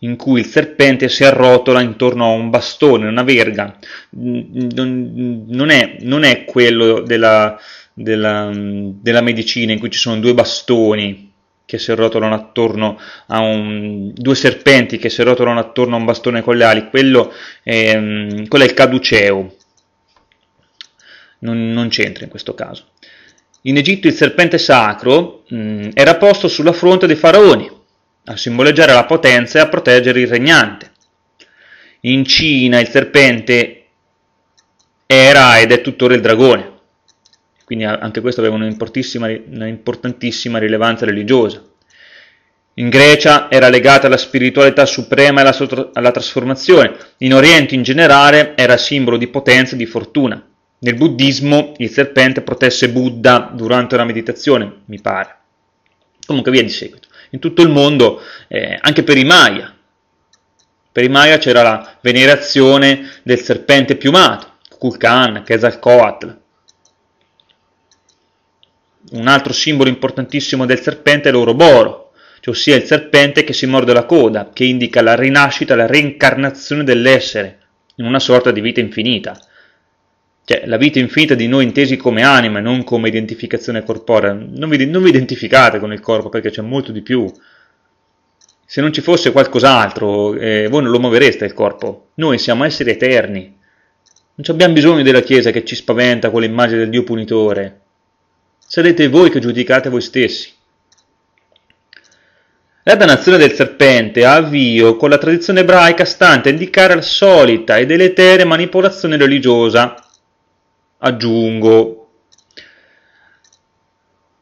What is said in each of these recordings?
in cui il serpente si arrotola intorno a un bastone, una verga, mm, mm, non è, non è quello della, della, mm, della, medicina in cui ci sono due bastoni che si arrotolano attorno a un... due serpenti che si arrotolano attorno a un bastone con le ali, quello è, quello è il caduceo, non, non c'entra in questo caso. In Egitto il serpente sacro mh, era posto sulla fronte dei faraoni, a simboleggiare la potenza e a proteggere il regnante. In Cina il serpente era ed è tuttora il dragone, quindi anche questo aveva un'importantissima rilevanza religiosa. In Grecia era legata alla spiritualità suprema e alla, sua, alla trasformazione, in Oriente in generale era simbolo di potenza e di fortuna. Nel buddismo il serpente protesse Buddha durante una meditazione, mi pare. Comunque via di seguito in tutto il mondo, eh, anche per i Maya. Per i Maya c'era la venerazione del serpente piumato, Kulkan, Quetzalcoatl. Un altro simbolo importantissimo del serpente è l'oroboro, cioè ossia il serpente che si morde la coda, che indica la rinascita, la reincarnazione dell'essere, in una sorta di vita infinita cioè la vita infinita di noi intesi come anima e non come identificazione corporea, non vi, non vi identificate con il corpo perché c'è molto di più. Se non ci fosse qualcos'altro, eh, voi non lo muovereste il corpo. Noi siamo esseri eterni. Non abbiamo bisogno della Chiesa che ci spaventa con l'immagine del Dio punitore. Sarete voi che giudicate voi stessi. La dannazione del serpente ha avvio con la tradizione ebraica stante a indicare la solita e deleteria manipolazione religiosa aggiungo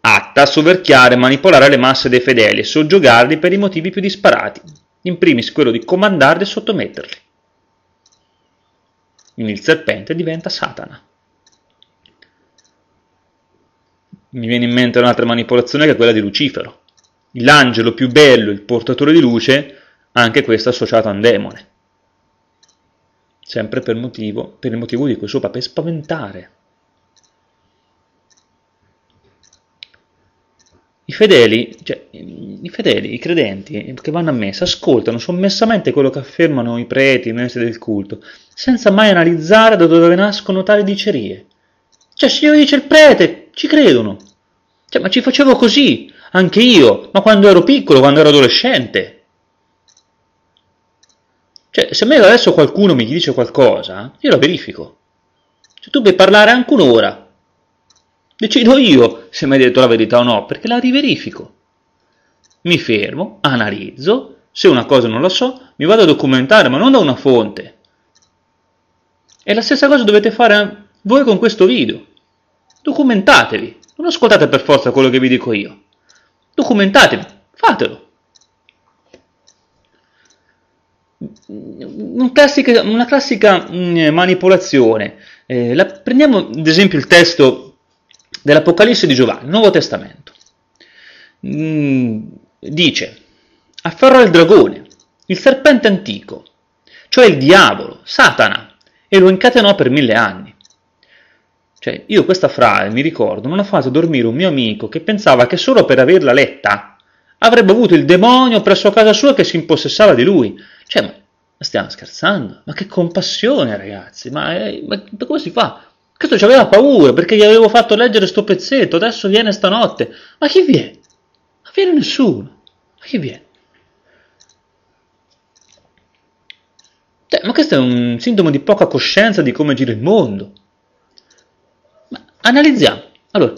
atta a soverchiare e manipolare le masse dei fedeli e soggiogarli per i motivi più disparati, in primis quello di comandarli e sottometterli. Quindi il serpente diventa Satana. Mi viene in mente un'altra manipolazione che è quella di Lucifero. L'angelo più bello, il portatore di luce, anche questo associato a un demone. Sempre per, motivo, per il motivo di cui sopra, per spaventare fedeli, cioè, i fedeli, i credenti che vanno a messa, ascoltano sommessamente quello che affermano i preti, i maestri del culto, senza mai analizzare da dove nascono tali dicerie. Cioè, se io dice il prete, ci credono. Cioè, ma ci facevo così, anche io, ma quando ero piccolo, quando ero adolescente. Cioè, se a me adesso qualcuno mi dice qualcosa, io la verifico. Cioè, tu puoi parlare anche un'ora, Decido io se mi hai detto la verità o no, perché la riverifico. Mi fermo, analizzo, se una cosa non la so, mi vado a documentare, ma non da una fonte. E la stessa cosa dovete fare voi con questo video. Documentatevi, non ascoltate per forza quello che vi dico io. Documentatevi, fatelo. Un classica, una classica mm, manipolazione. Eh, la, prendiamo ad esempio il testo dell'Apocalisse di Giovanni, Nuovo Testamento. Mm, dice, afferrò il dragone, il serpente antico, cioè il diavolo, Satana, e lo incatenò per mille anni. Cioè, io questa frase mi ricordo, non ho fatto dormire un mio amico che pensava che solo per averla letta avrebbe avuto il demonio presso casa sua che si impossessava di lui. Cioè, ma stiamo scherzando? Ma che compassione, ragazzi! Ma, eh, ma come si fa? Questo ci aveva paura perché gli avevo fatto leggere sto pezzetto, adesso viene stanotte. Ma chi viene? Ma viene nessuno. Ma chi viene? Cioè, ma questo è un sintomo di poca coscienza di come gira il mondo. Ma analizziamo. Allora,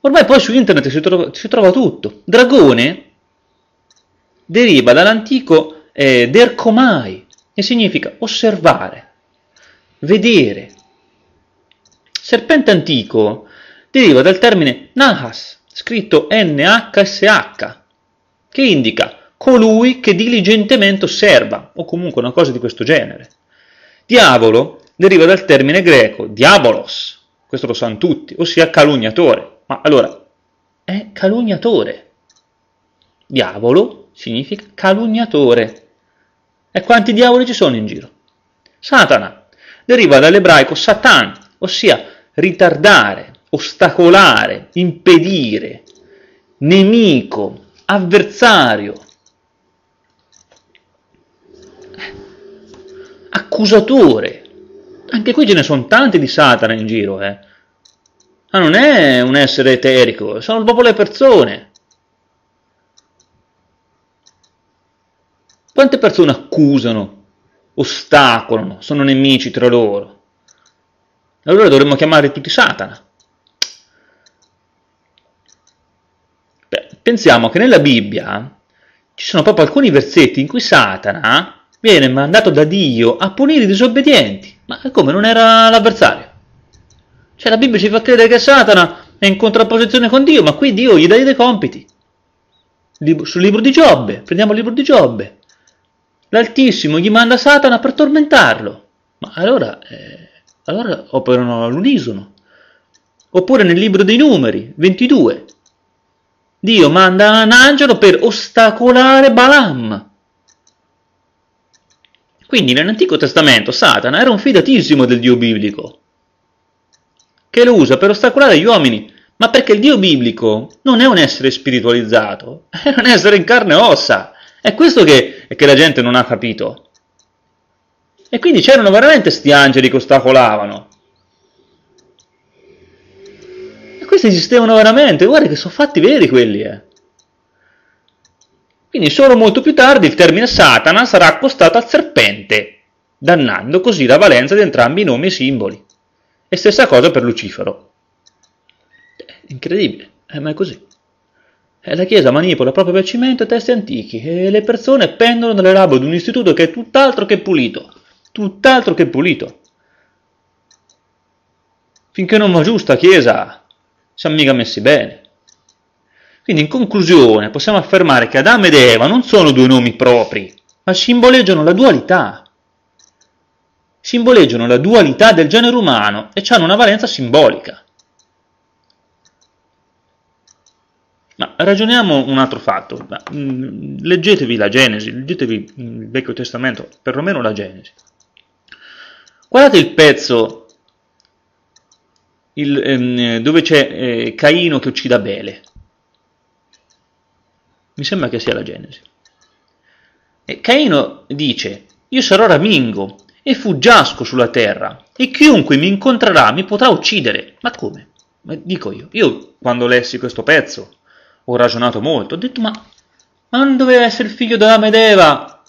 ormai poi su internet si trova, si trova tutto. Dragone deriva dall'antico eh, dercomai, che significa osservare, vedere, Serpente antico deriva dal termine Nahas, scritto N-H-S-H, che indica colui che diligentemente osserva, o comunque una cosa di questo genere. Diavolo deriva dal termine greco diabolos, questo lo sanno tutti, ossia calunniatore. Ma allora, è calunniatore. Diavolo significa calunniatore. E quanti diavoli ci sono in giro? Satana deriva dall'ebraico Satan, ossia ritardare, ostacolare, impedire, nemico, avversario, accusatore. Anche qui ce ne sono tanti di Satana in giro, eh. Ma non è un essere eterico, sono proprio le persone. Quante persone accusano, ostacolano, sono nemici tra loro? Allora dovremmo chiamare tutti Satana. Beh, pensiamo che nella Bibbia ci sono proprio alcuni versetti in cui Satana viene mandato da Dio a punire i disobbedienti. Ma come non era l'avversario? Cioè la Bibbia ci fa credere che Satana è in contrapposizione con Dio, ma qui Dio gli dà dei compiti. Sul libro di Giobbe, prendiamo il libro di Giobbe. L'Altissimo gli manda Satana per tormentarlo. Ma allora eh, allora operano all'unisono. Oppure nel libro dei numeri, 22, Dio manda un angelo per ostacolare Balaam. Quindi nell'Antico Testamento Satana era un fidatissimo del Dio biblico, che lo usa per ostacolare gli uomini, ma perché il Dio biblico non è un essere spiritualizzato, è un essere in carne e ossa. È questo che, che la gente non ha capito. E quindi c'erano veramente sti angeli che ostacolavano. E questi esistevano veramente, guarda che sono fatti veri quelli, eh. Quindi solo molto più tardi il termine Satana sarà accostato al serpente, dannando così la valenza di entrambi i nomi e i simboli. E stessa cosa per Lucifero. Eh, incredibile, eh, ma è così. Eh, la Chiesa manipola proprio per cimento testi antichi e le persone pendono dalle labbra di un istituto che è tutt'altro che pulito tutt'altro che pulito. Finché non va giusta la Chiesa, siamo mica messi bene. Quindi in conclusione possiamo affermare che Adamo ed Eva non sono due nomi propri, ma simboleggiano la dualità. Simboleggiano la dualità del genere umano e hanno una valenza simbolica. Ma ragioniamo un altro fatto. Mm, leggetevi la Genesi, leggetevi il Vecchio Testamento, perlomeno la Genesi. Guardate il pezzo il, ehm, dove c'è eh, Caino che uccide Abele. Mi sembra che sia la Genesi. E Caino dice, io sarò ramingo e fuggiasco sulla terra e chiunque mi incontrerà mi potrà uccidere. Ma come? Ma dico io, io quando lessi questo pezzo ho ragionato molto, ho detto ma, ma non doveva essere il figlio di Adamo ed Eva?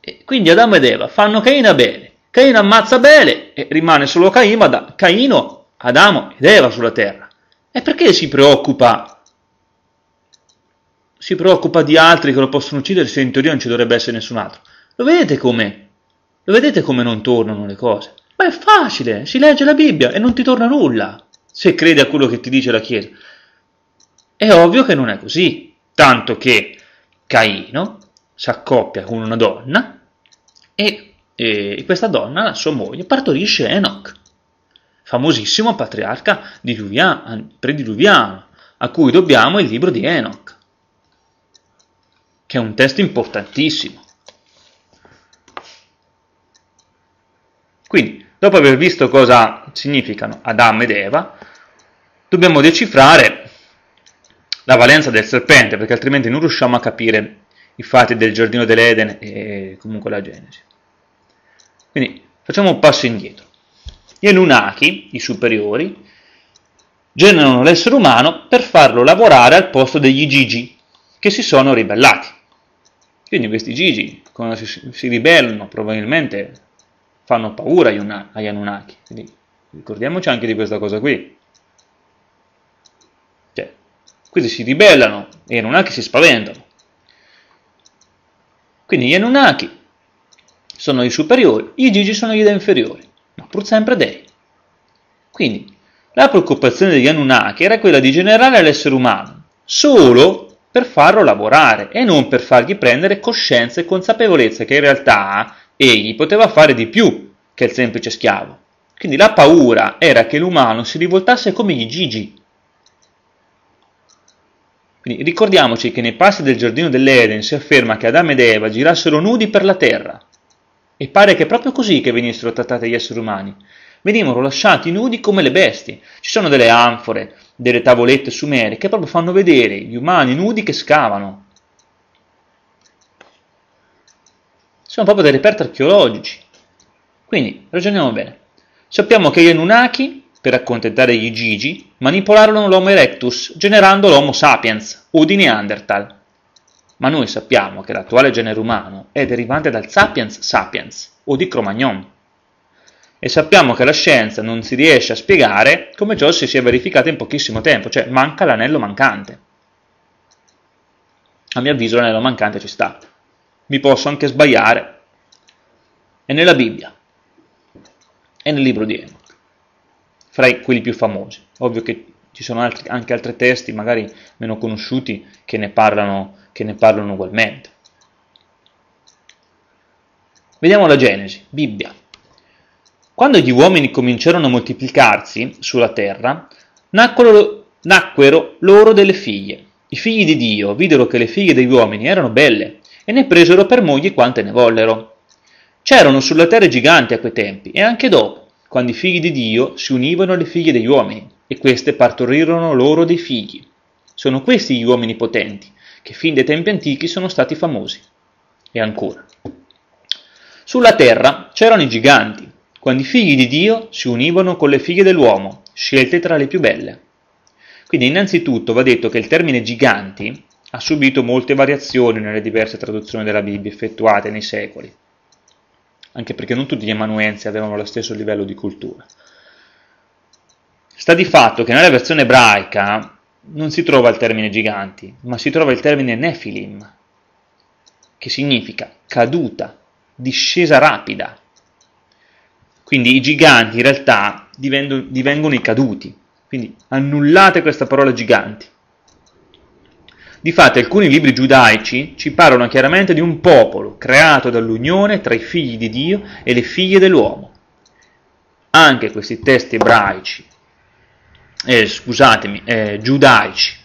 E quindi Adamo ed Eva fanno Caino e Abele Caino ammazza Abele e rimane solo Caino, Caino, Adamo ed Eva sulla terra. E perché si preoccupa? Si preoccupa di altri che lo possono uccidere se in teoria non ci dovrebbe essere nessun altro. Lo vedete come? Lo vedete come non tornano le cose? Ma è facile, si legge la Bibbia e non ti torna nulla, se credi a quello che ti dice la Chiesa. È ovvio che non è così, tanto che Caino si accoppia con una donna e e questa donna, la sua moglie, partorisce Enoch, famosissimo patriarca prediluviano, a cui dobbiamo il libro di Enoch, che è un testo importantissimo. Quindi, dopo aver visto cosa significano Adamo ed Eva, dobbiamo decifrare la valenza del serpente, perché altrimenti non riusciamo a capire i fatti del giardino dell'Eden e comunque la Genesi. Quindi facciamo un passo indietro. Gli Anunnaki, i superiori, generano l'essere umano per farlo lavorare al posto degli Gigi, che si sono ribellati. Quindi questi Gigi, quando si, si ribellano, probabilmente fanno paura agli, agli Anunnaki. Quindi ricordiamoci anche di questa cosa qui. Cioè, questi si ribellano e gli Anunnaki si spaventano. Quindi gli Anunnaki sono i superiori, i gigi sono gli dei inferiori, ma pur sempre dei. Quindi, la preoccupazione degli Anunnaki era quella di generare l'essere umano, solo per farlo lavorare e non per fargli prendere coscienza e consapevolezza che in realtà egli poteva fare di più che il semplice schiavo. Quindi la paura era che l'umano si rivoltasse come i gigi, quindi ricordiamoci che nei passi del giardino dell'Eden si afferma che Adamo ed Eva girassero nudi per la terra, e pare che proprio così che venissero trattati gli esseri umani. Venivano lasciati nudi come le bestie. Ci sono delle anfore, delle tavolette sumere che proprio fanno vedere gli umani nudi che scavano. Sono proprio dei reperti archeologici. Quindi, ragioniamo bene. Sappiamo che gli Anunnaki, per accontentare gli Gigi, manipolarono l'Homo erectus generando l'Homo sapiens o di Neanderthal ma noi sappiamo che l'attuale genere umano è derivante dal sapiens sapiens o di Cro-Magnon. E sappiamo che la scienza non si riesce a spiegare come ciò si sia verificato in pochissimo tempo, cioè manca l'anello mancante. A mio avviso l'anello mancante ci sta. Mi posso anche sbagliare. È nella Bibbia. È nel libro di Enoch. Fra quelli più famosi. Ovvio che ci sono altri, anche altri testi, magari meno conosciuti, che ne parlano che ne parlano ugualmente. Vediamo la Genesi, Bibbia. Quando gli uomini cominciarono a moltiplicarsi sulla terra, nacquero, nacquero loro delle figlie. I figli di Dio videro che le figlie degli uomini erano belle e ne presero per moglie quante ne vollero. C'erano sulla terra giganti a quei tempi e anche dopo, quando i figli di Dio si univano alle figlie degli uomini e queste partorirono loro dei figli. Sono questi gli uomini potenti che fin dai tempi antichi sono stati famosi. E ancora. Sulla terra c'erano i giganti, quando i figli di Dio si univano con le figlie dell'uomo, scelte tra le più belle. Quindi innanzitutto va detto che il termine giganti ha subito molte variazioni nelle diverse traduzioni della Bibbia effettuate nei secoli, anche perché non tutti gli emanuensi avevano lo stesso livello di cultura. Sta di fatto che nella versione ebraica non si trova il termine giganti, ma si trova il termine nefilim, che significa caduta, discesa rapida. Quindi i giganti in realtà divengono i caduti, quindi annullate questa parola giganti. Difatti alcuni libri giudaici ci parlano chiaramente di un popolo creato dall'unione tra i figli di Dio e le figlie dell'uomo. Anche questi testi ebraici eh, scusatemi, eh, giudaici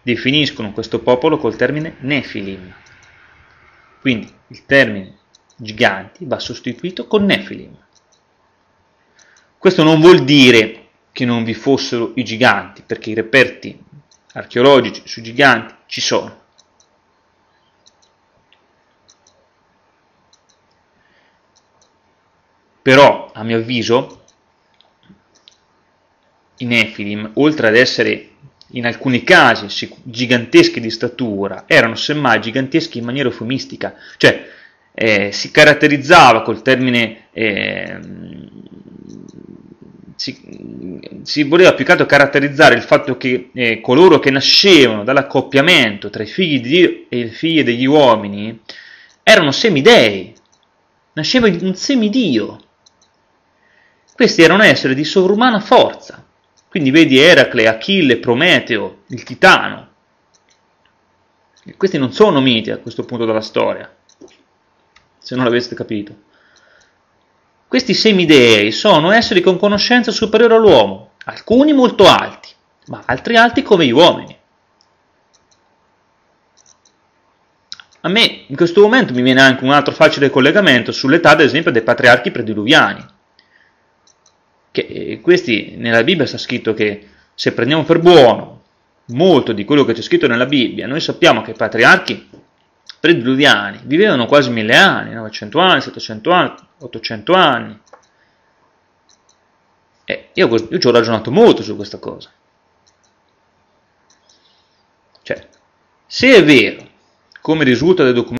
definiscono questo popolo col termine Nefilim. Quindi il termine giganti va sostituito con Nefilim. Questo non vuol dire che non vi fossero i giganti, perché i reperti archeologici sui giganti ci sono. Però, a mio avviso, i Nephilim, oltre ad essere in alcuni casi giganteschi di statura, erano semmai giganteschi in maniera eufemistica, cioè eh, si caratterizzava col termine, eh, si, si, voleva più che altro caratterizzare il fatto che eh, coloro che nascevano dall'accoppiamento tra i figli di Dio e i figli degli uomini erano semidei, nasceva un semidio. Questi erano esseri di sovrumana forza quindi vedi Eracle, Achille, Prometeo, il Titano. E questi non sono miti a questo punto della storia, se non l'aveste capito. Questi semidei sono esseri con conoscenza superiore all'uomo, alcuni molto alti, ma altri alti come gli uomini. A me in questo momento mi viene anche un altro facile collegamento sull'età, ad esempio, dei patriarchi prediluviani che eh, questi nella Bibbia sta scritto che se prendiamo per buono molto di quello che c'è scritto nella Bibbia, noi sappiamo che i patriarchi preludiani vivevano quasi mille anni, 900 anni, 700 anni, 800 anni. E io, io ci ho ragionato molto su questa cosa. Cioè, se è vero, come risulta dai documenti,